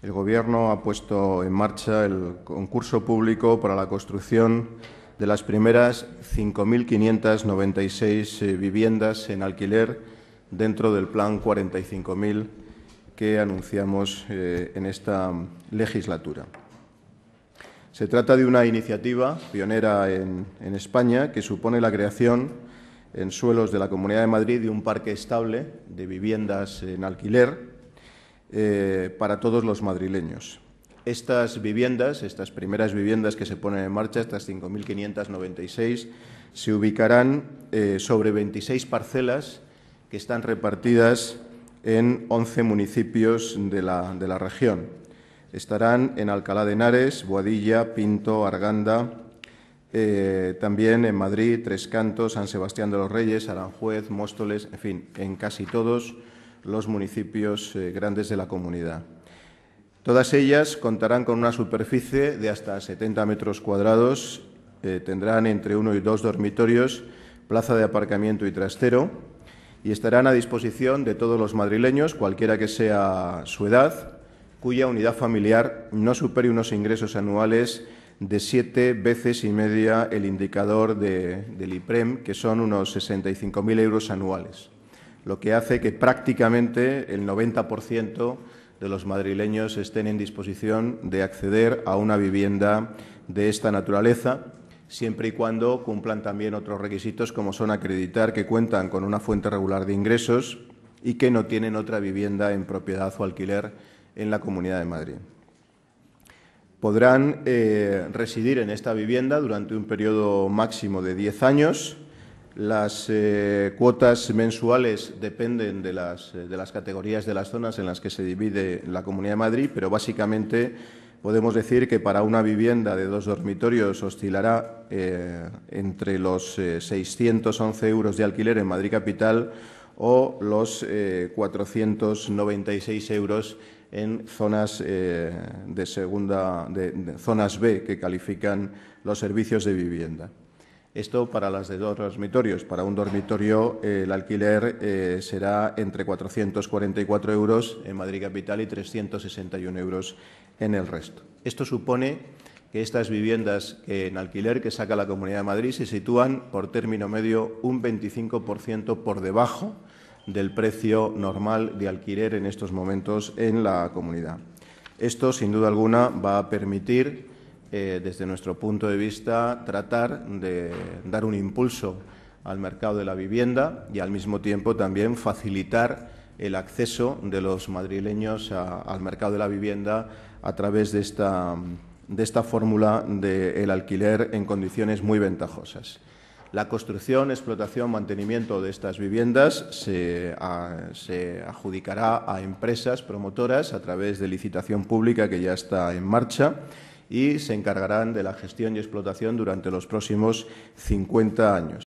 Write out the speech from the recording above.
El Gobierno ha puesto en marcha el concurso público para la construcción de las primeras 5.596 eh, viviendas en alquiler dentro del Plan 45.000 que anunciamos eh, en esta legislatura. Se trata de una iniciativa pionera en, España que supone la creación en suelos de la Comunidad de Madrid de un parque estable de viviendas en alquiler eh, para todos los madrileños. Estas viviendas, estas primeras viviendas que se ponen en marcha, estas 5.596, se ubicarán eh, sobre 26 parcelas que están repartidas en 11 municipios de la, región. Estarán en Alcalá de Henares, Boadilla, Pinto, Arganda, eh, también en Madrid, Tres Cantos, San Sebastián de los Reyes, Aranjuez, Móstoles, en fin, en casi todos los municipios eh, grandes de la comunidad. Todas ellas contarán con una superficie de hasta 70 metros cuadrados, eh, tendrán entre uno y dos dormitorios, plaza de aparcamiento y trastero, y estarán a disposición de todos los madrileños, cualquiera que sea su edad, cuya unidad familiar no supere unos ingresos anuales de siete veces y media el indicador del IPREM, que son unos 65.000 euros anuales lo que hace que prácticamente el 90% de los madrileños estén en disposición de acceder a una vivienda de esta naturaleza, siempre y cuando cumplan también otros requisitos como son acreditar que cuentan con una fuente regular de ingresos y que no tienen otra vivienda en propiedad o alquiler en la Comunidad de Madrid. Podrán eh, residir en esta vivienda durante un periodo máximo de 10 años las eh, cuotas mensuales dependen eh, de las, categorías de las zonas en las que se divide la Comunidad de Madrid, pero básicamente podemos decir que para una vivienda de dos dormitorios oscilará eh, entre los 611 euros de alquiler en Madrid Capital o los 496 euros en zonas de segunda, de zonas B que califican los servicios de vivienda. Esto para las de dos dormitorios. Para un dormitorio eh, el alquiler eh, será entre 444 euros en Madrid Capital y 361 euros en el resto. Esto supone que estas viviendas en alquiler que saca la Comunidad de Madrid se sitúan por término medio un 25% por debajo del precio normal de alquiler en estos momentos en la comunidad. Esto, sin duda alguna, va a permitir eh, desde nuestro punto de vista, tratar de dar un impulso al mercado de la vivienda y al mismo tiempo también facilitar el acceso de los madrileños al mercado de la vivienda a través de esta, fórmula del alquiler en condiciones muy ventajosas. La construcción, explotación, mantenimiento de estas viviendas se, adjudicará a empresas promotoras a través de licitación pública que ya está en marcha y se encargarán de la gestión y explotación durante los próximos 50 años.